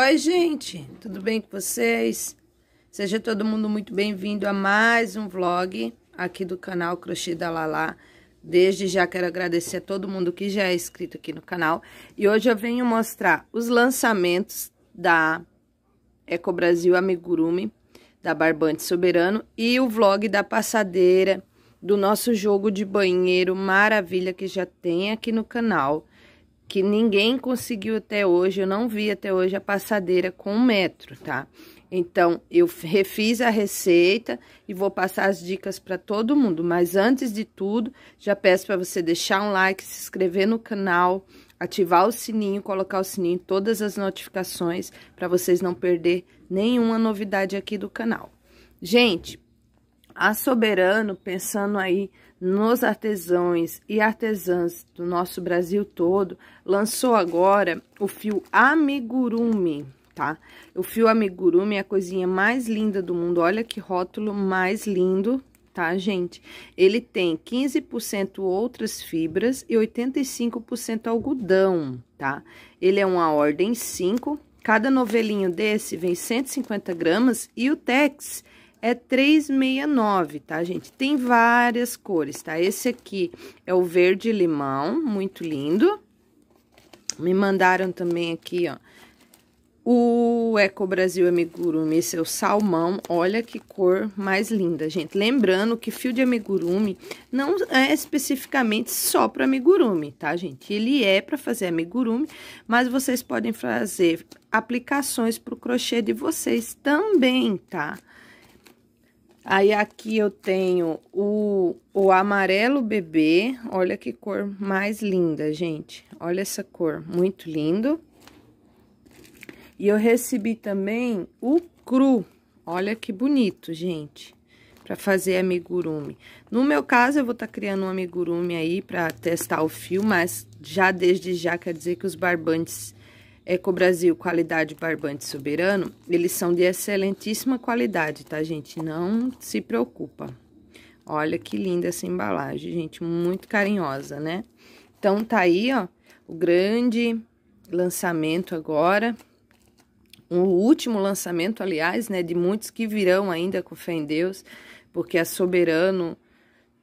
Oi, gente, tudo bem com vocês? Seja todo mundo muito bem-vindo a mais um vlog aqui do canal Crochê da Lala. Desde já quero agradecer a todo mundo que já é inscrito aqui no canal. E hoje eu venho mostrar os lançamentos da Eco Brasil Amigurumi, da Barbante Soberano, e o vlog da passadeira do nosso jogo de banheiro maravilha que já tem aqui no canal que ninguém conseguiu até hoje, eu não vi até hoje a passadeira com um metro, tá? Então, eu refiz a receita e vou passar as dicas para todo mundo. Mas antes de tudo, já peço para você deixar um like, se inscrever no canal, ativar o sininho, colocar o sininho em todas as notificações para vocês não perder nenhuma novidade aqui do canal. Gente, a Soberano, pensando aí nos artesãos e artesãs do nosso Brasil todo, lançou agora o fio amigurumi, tá? O fio amigurumi é a coisinha mais linda do mundo, olha que rótulo mais lindo, tá, gente? Ele tem 15% outras fibras e 85% algodão, tá? Ele é uma ordem 5, cada novelinho desse vem 150 gramas e o tex é 369, tá, gente? Tem várias cores, tá? Esse aqui é o verde limão, muito lindo. Me mandaram também aqui, ó, o Eco Brasil Amigurumi, é o salmão. Olha que cor mais linda, gente. Lembrando que fio de amigurumi não é especificamente só para amigurumi, tá, gente? Ele é para fazer amigurumi, mas vocês podem fazer aplicações para o crochê de vocês também, Tá? Aí aqui eu tenho o, o amarelo bebê, olha que cor mais linda, gente. Olha essa cor, muito lindo. E eu recebi também o cru, olha que bonito, gente, para fazer amigurumi. No meu caso, eu vou estar tá criando um amigurumi aí para testar o fio, mas já desde já quer dizer que os barbantes Ecobrasil Qualidade Barbante Soberano, eles são de excelentíssima qualidade, tá, gente? Não se preocupa. Olha que linda essa embalagem, gente, muito carinhosa, né? Então, tá aí, ó, o grande lançamento agora. O último lançamento, aliás, né, de muitos que virão ainda com fé em Deus, porque a Soberano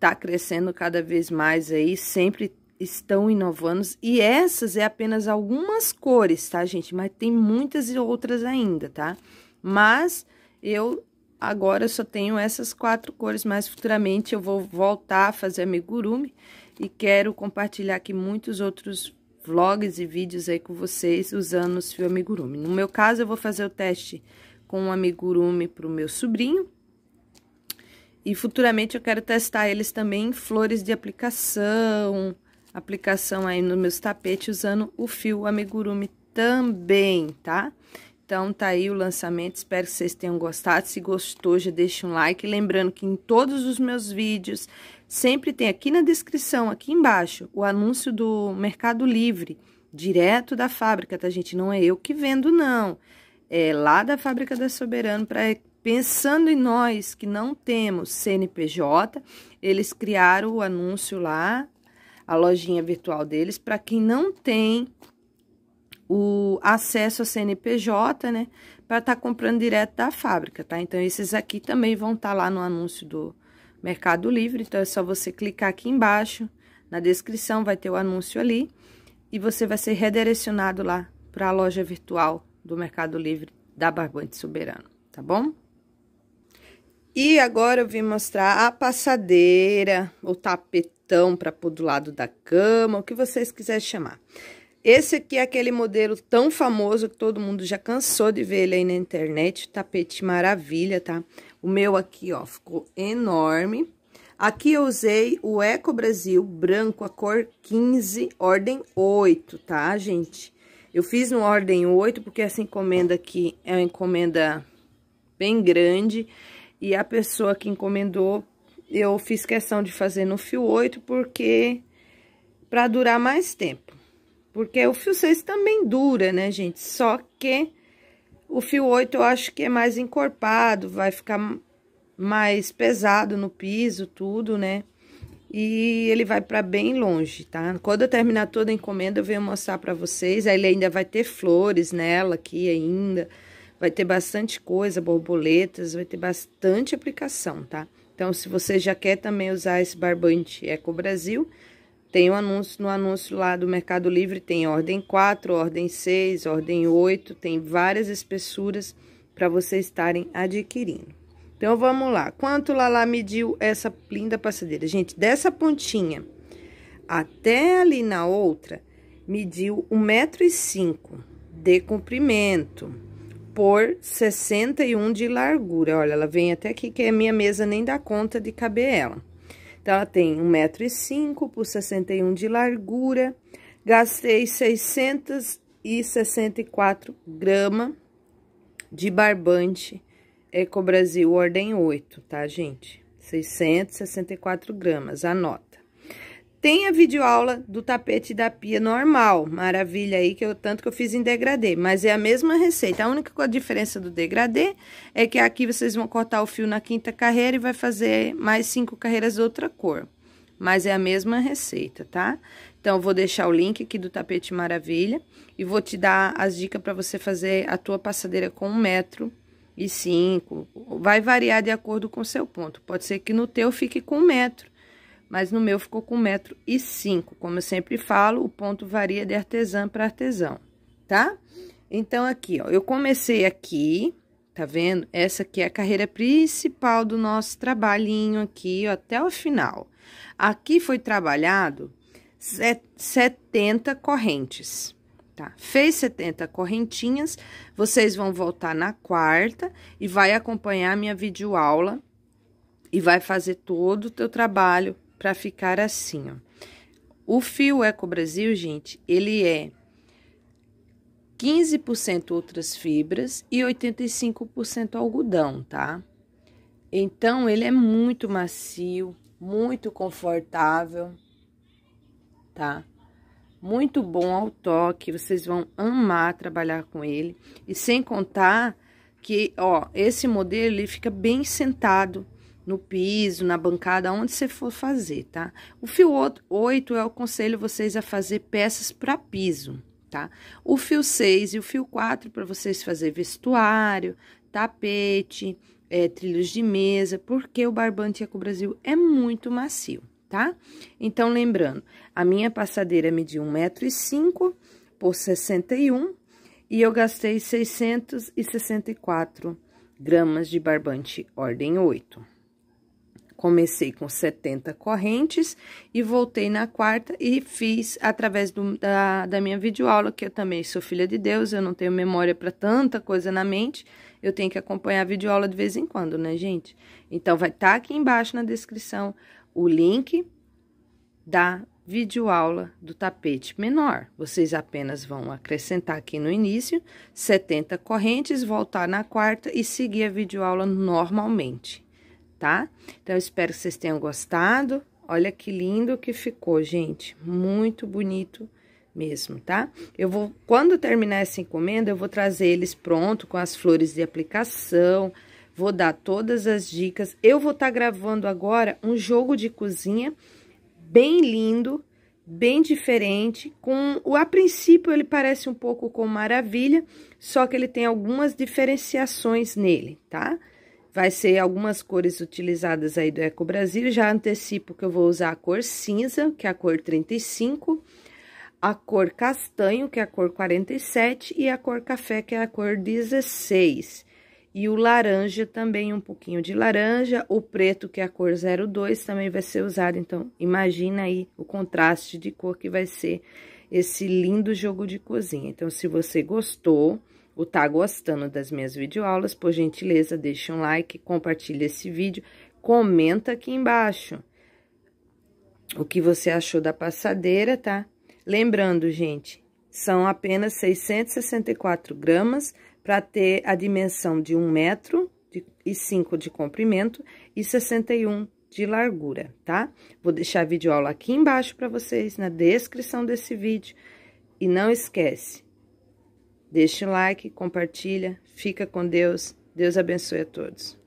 tá crescendo cada vez mais aí, sempre estão inovando e essas é apenas algumas cores, tá, gente? Mas tem muitas outras ainda, tá? Mas eu agora só tenho essas quatro cores, mas futuramente eu vou voltar a fazer amigurumi e quero compartilhar aqui muitos outros vlogs e vídeos aí com vocês usando o fio amigurumi. No meu caso, eu vou fazer o teste com um amigurumi pro meu sobrinho, e futuramente eu quero testar eles também em flores de aplicação, aplicação aí nos meus tapetes usando o fio amigurumi também, tá? Então, tá aí o lançamento, espero que vocês tenham gostado. Se gostou, já deixa um like. Lembrando que em todos os meus vídeos, sempre tem aqui na descrição, aqui embaixo, o anúncio do Mercado Livre, direto da fábrica, tá, gente? Não é eu que vendo, não. É lá da fábrica da Soberano, pra, pensando em nós que não temos CNPJ, eles criaram o anúncio lá, a lojinha virtual deles. Para quem não tem o acesso a CNPJ, né? Para estar tá comprando direto da fábrica, tá? Então, esses aqui também vão estar tá lá no anúncio do Mercado Livre. Então, é só você clicar aqui embaixo, na descrição vai ter o anúncio ali. E você vai ser redirecionado lá para a loja virtual do Mercado Livre da Barbante Soberano, tá bom? E agora eu vim mostrar a passadeira, o tapetão para pôr do lado da cama, o que vocês quiserem chamar. Esse aqui é aquele modelo tão famoso que todo mundo já cansou de ver ele aí na internet, tapete maravilha, tá? O meu aqui, ó, ficou enorme. Aqui eu usei o Eco Brasil branco, a cor 15, ordem 8, tá, gente? Eu fiz no ordem 8 porque essa encomenda aqui é uma encomenda bem grande e a pessoa que encomendou, eu fiz questão de fazer no fio 8, porque... para durar mais tempo. Porque o fio 6 também dura, né, gente? Só que o fio 8 eu acho que é mais encorpado, vai ficar mais pesado no piso, tudo, né? E ele vai para bem longe, tá? Quando eu terminar toda a encomenda, eu venho mostrar para vocês. Aí ele ainda vai ter flores nela aqui ainda vai ter bastante coisa, borboletas, vai ter bastante aplicação, tá? Então, se você já quer também usar esse barbante Eco Brasil, tem o um anúncio no anúncio lá do Mercado Livre, tem ordem 4, ordem 6, ordem 8, tem várias espessuras para vocês estarem adquirindo. Então, vamos lá. Quanto Lala mediu essa linda passadeira? Gente, dessa pontinha até ali na outra, mediu 1,5m de comprimento por 61 de largura. Olha, ela vem até aqui, que a minha mesa nem dá conta de caber ela. Então, ela tem 1,5m por 61 de largura. Gastei 664 gramas de barbante Eco Brasil Ordem 8, tá, gente? 664 gramas, anota. Tem a videoaula do tapete da pia normal, maravilha aí, que eu tanto que eu fiz em degradê, mas é a mesma receita. A única diferença do degradê é que aqui vocês vão cortar o fio na quinta carreira e vai fazer mais cinco carreiras de outra cor. Mas é a mesma receita, tá? Então, vou deixar o link aqui do tapete maravilha e vou te dar as dicas para você fazer a tua passadeira com um metro e cinco. Vai variar de acordo com o seu ponto. Pode ser que no teu fique com um metro mas no meu ficou com 1,5m. Como eu sempre falo, o ponto varia de artesã para artesão, tá? Então, aqui, ó, eu comecei aqui, tá vendo? Essa aqui é a carreira principal do nosso trabalhinho aqui, ó, até o final. Aqui foi trabalhado 70 correntes, tá? Fez 70 correntinhas, vocês vão voltar na quarta e vai acompanhar a minha videoaula e vai fazer todo o teu trabalho para ficar assim, ó. O fio Eco Brasil, gente, ele é 15% outras fibras e 85% algodão, tá? Então, ele é muito macio, muito confortável, tá? Muito bom ao toque, vocês vão amar trabalhar com ele. E sem contar que, ó, esse modelo ele fica bem sentado no piso, na bancada, onde você for fazer, tá? O fio 8 eu aconselho é vocês a fazer peças para piso, tá? O fio 6 e o fio 4 para vocês fazer vestuário, tapete, é, trilhos de mesa, porque o barbante Eco Brasil é muito macio, tá? Então, lembrando, a minha passadeira é mediu 1,5m por 61 e eu gastei 664 gramas de barbante ordem 8. Comecei com 70 correntes e voltei na quarta e fiz através do, da, da minha videoaula, que eu também sou filha de Deus, eu não tenho memória para tanta coisa na mente, eu tenho que acompanhar a videoaula de vez em quando, né, gente? Então, vai estar tá aqui embaixo na descrição o link da videoaula do tapete menor. Vocês apenas vão acrescentar aqui no início 70 correntes, voltar na quarta e seguir a videoaula normalmente tá? Então, eu espero que vocês tenham gostado. Olha que lindo que ficou, gente. Muito bonito mesmo, tá? Eu vou, quando terminar essa encomenda, eu vou trazer eles pronto com as flores de aplicação, vou dar todas as dicas. Eu vou estar tá gravando agora um jogo de cozinha bem lindo, bem diferente, com o a princípio ele parece um pouco com maravilha, só que ele tem algumas diferenciações nele, tá? Vai ser algumas cores utilizadas aí do Eco Brasil. Já antecipo que eu vou usar a cor cinza, que é a cor 35, a cor castanho, que é a cor 47, e a cor café, que é a cor 16. E o laranja também, um pouquinho de laranja. O preto, que é a cor 02, também vai ser usado. Então, imagina aí o contraste de cor que vai ser esse lindo jogo de cozinha. Então, se você gostou ou tá gostando das minhas videoaulas, por gentileza, deixa um like, compartilha esse vídeo, comenta aqui embaixo o que você achou da passadeira, tá? Lembrando, gente, são apenas 664 gramas para ter a dimensão de 1 metro e 5 de comprimento e 61 de largura, tá? Vou deixar a videoaula aqui embaixo para vocês, na descrição desse vídeo. E não esquece, Deixe um like, compartilha, fica com Deus. Deus abençoe a todos.